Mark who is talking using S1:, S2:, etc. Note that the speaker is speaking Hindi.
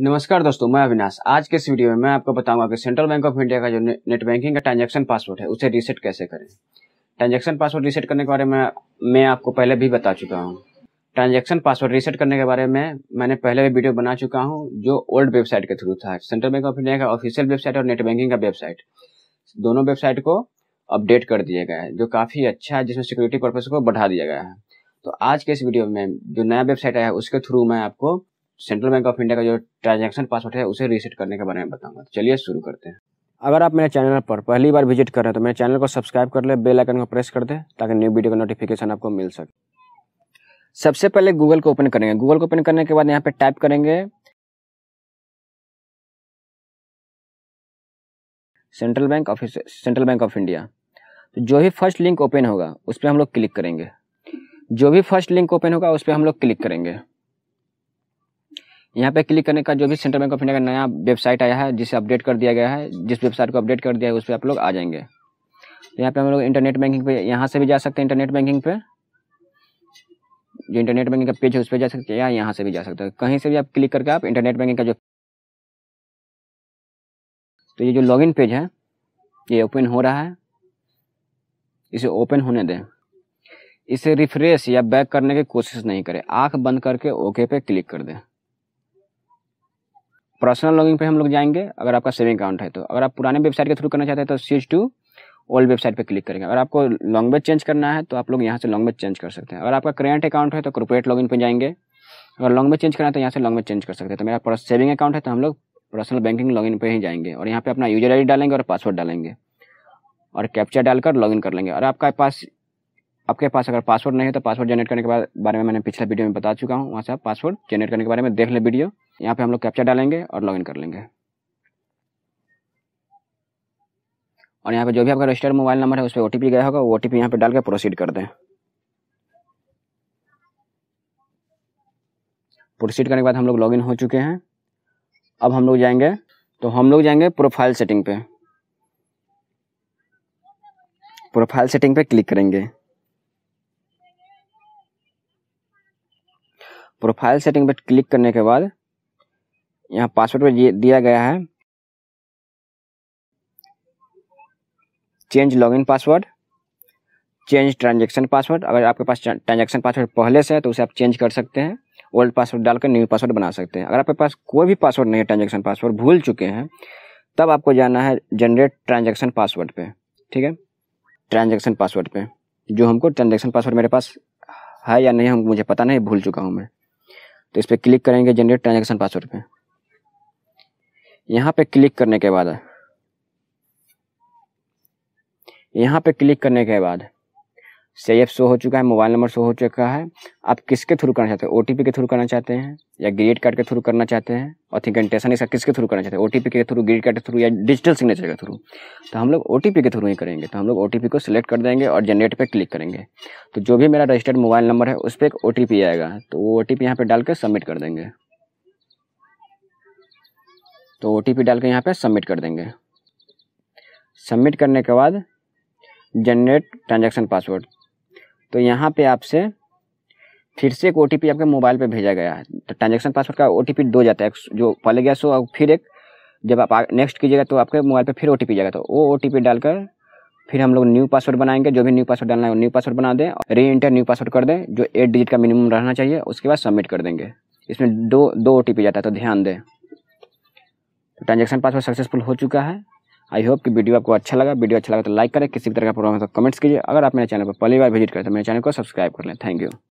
S1: नमस्कार दोस्तों मैं अविनाश आज के इस वीडियो में मैं आपको बताऊंगा कि सेंट्रल बैंक ऑफ इंडिया का जो नेट बैंकिंग का ट्रांजैक्शन पासवर्ड है उसे रीसेट कैसे करें ट्रांजैक्शन पासवर्ड रीसेट करने के बारे में मैं आपको पहले भी बता चुका हूं ट्रांजैक्शन पासवर्ड रीसेट करने के बारे में मैंने पहले भी वीडियो बना चुका हूँ जो ओल्ड वेबसाइट के थ्रू था सेंट्रल बैंक ऑफ इंडिया का ऑफिशियल वेबसाइट और नेट बैंकिंग का वेबसाइट दोनों वेबसाइट को अपडेट कर दिया गया है जो काफ़ी अच्छा है जिसमें सिक्योरिटी पर्पज़ को बढ़ा दिया गया है तो आज के इस वीडियो में जो नया वेबसाइट आया है उसके थ्रू मैं आपको सेंट्रल बैंक ऑफ इंडिया का जो ट्रांजेक्शन पासवर्ड है उसे रीसेट करने के बारे में बताऊंगा तो चलिए शुरू करते हैं अगर आप मेरे चैनल पर पहली बार विजिट कर रहे हैं तो मेरे चैनल को सब्सक्राइब कर ले बेल आइकन को प्रेस कर दे ताकि न्यू वीडियो का नोटिफिकेशन आपको मिल सके सबसे पहले गूगल को ओपन करेंगे गूगल को ओपन करने के बाद यहाँ पे टाइप करेंगे central bank of central bank of India जो भी फर्स्ट लिंक ओपन होगा उस पर हम लोग क्लिक करेंगे जो भी फर्स्ट लिंक ओपन होगा उस पर हम लोग क्लिक करेंगे यहाँ पे क्लिक करने का जो भी सेंट्रल बैंक ऑफ इंडिया का नया वेबसाइट आया है जिसे अपडेट कर दिया गया है जिस वेबसाइट को अपडेट कर दिया है उस पर आप लोग आ जाएंगे तो यहाँ पे हम लोग इंटरनेट बैंकिंग पे यहाँ से भी जा सकते हैं इंटरनेट बैंकिंग पे जो इंटरनेट बैंकिंग का पेज है उस पर जा सकते हैं या यहाँ से भी जा सकते हैं कहीं से भी आप क्लिक करके आप इंटरनेट बैंकिंग का जो तो ये जो लॉगिन पेज है ये ओपन हो रहा है इसे ओपन होने दें इसे रिफ्रेश या बैक करने की कोशिश नहीं करें आँख बंद करके ओके पे क्लिक कर दें पर्सनल लॉगिन पे हम लोग जाएंगे अगर आपका सेविंग अकाउंट है तो अगर आप पुराने वेबसाइट के थ्रू करना चाहते हैं तो स्विच टू ओल्ड वेबसाइट पे क्लिक करेंगे अगर आपको बेच चेंज करना है तो आप लोग यहाँ से बेच चेंज कर सकते हैं अगर आपका करेंट अकाउंट है तो कॉर्पोरेट लॉगिन पे जाएंगे अगर बेच चेंज करना है तो यहाँ से बेच चेंज कर सकते हैं तो मेरा सेविंग अकाउंट है तो हम लोग पर्सनल बैंकिंग लॉगिन पे ही जाएंगे और यहाँ पे अपना यूजर आई डालेंगे और पासवर्ड डालेंगे और कैप्चर डालकर लॉगिन कर लेंगे और आपका पास आपके पास अगर पासवर्ड नहीं है तो पासवर्ड जनरेट करने के बारे में मैंने पिछले वीडियो में बता चुका हूँ वहाँ से आप पासवर्ड जनरेट करने के बारे में देख लें वीडियो यहाँ पे हम लोग कैप्चर डालेंगे और लॉगिन कर लेंगे और यहाँ पे जो भी आपका रजिस्टर्ड मोबाइल नंबर है उस पर ओ गया होगा वो ओ टी यहाँ पर डाल के प्रोसीड कर दें प्रोसीड करने के बाद हम लोग लॉगिन हो चुके हैं अब हम लोग जाएंगे तो हम लोग जाएंगे प्रोफाइल सेटिंग पे प्रोफाइल सेटिंग पे क्लिक करेंगे प्रोफाइल सेटिंग पे क्लिक करने के बाद यहाँ पासवर्ड में दिया गया है change login password change transaction password अगर आपके पास ट्रांजेक्शन पासवर्ड पहले से है तो उसे आप चेंज कर सकते हैं ओल्ड पासवर्ड डालकर न्यू पासवर्ड बना सकते हैं अगर आपके पास कोई भी पासवर्ड नहीं है ट्रांजेक्शन पासवर्ड भूल चुके हैं तब आपको जाना है जनरेट ट्रांजेक्शन पासवर्ड पर ठीक है ट्रांजेक्शन पासवर्ड पर जो हमको ट्रांजेक्शन पासवर्ड मेरे पास है या नहीं हम मुझे पता नहीं भूल चुका हूँ मैं तो इस पर क्लिक करेंगे जनरेट ट्रांजेक्शन पासवर्ड पर यहाँ पे क्लिक करने के बाद यहाँ पे क्लिक करने के बाद सही ऐप शो हो चुका है मोबाइल नंबर शो हो चुका है आप किसके थ्रू करना चाहते हैं ओ के थ्रू करना चाहते हैं या ग्रेड कार्ड के थ्रू करना चाहते हैं ऑथिकेंटेशन इसका किसके थ्रू करना चाहते हैं ओ के थ्रू ग्रेड कार्ड के थ्रू या डिजिटल सिग्नेचर के थ्रू तो हम लोग ओ के थ्रू ही करेंगे तो हम लोग ओ को सिलेक्ट कर देंगे और जनरेट पर क्लिक करेंगे तो जो भी मेरा रजिस्टर्ड मोबाइल नंबर है उस पर एक ओ आएगा तो वो ओ टी पी यहाँ पर डाल कर सबमिट कर देंगे तो ओ टी डाल के यहाँ पर सबमिट कर देंगे सबमिट करने के बाद जनरेट ट्रांजैक्शन पासवर्ड तो यहाँ पे आपसे फिर से एक ओ आपके मोबाइल पे भेजा गया है तो ट्रांजेक्शन पासवर्ड का ओ दो जाता है जो पहले गया सो फिर एक जब आप नेक्स्ट कीजिएगा तो आपके मोबाइल पे फिर ओ जाएगा तो वो ओ डालकर फिर हम लोग न्यू पासवर्ड बनाएंगे जो भी न्यू पासवर्ड डालना है न्यू पासवर्ड बना दें री इंटर न्यू पासवर्ड कर दें जो एट डिजिट का मिनिमम रहना चाहिए उसके बाद सबमिट कर देंगे इसमें दो दो ओ जाता है तो ध्यान दें ट्रांजेक्शन पासवर्ड सक्सेसफुल हो चुका है आई होप कि वीडियो आपको अच्छा लगा वीडियो अच्छा लगा तो लाइक करें किसी भी तरह का प्रॉब्लम तो कमेंट्स कीजिए अगर आप मेरे चैनल पर पहली बार विजिट करें तो मेरे चैनल को सब्सक्राइब कर लें थैंक यू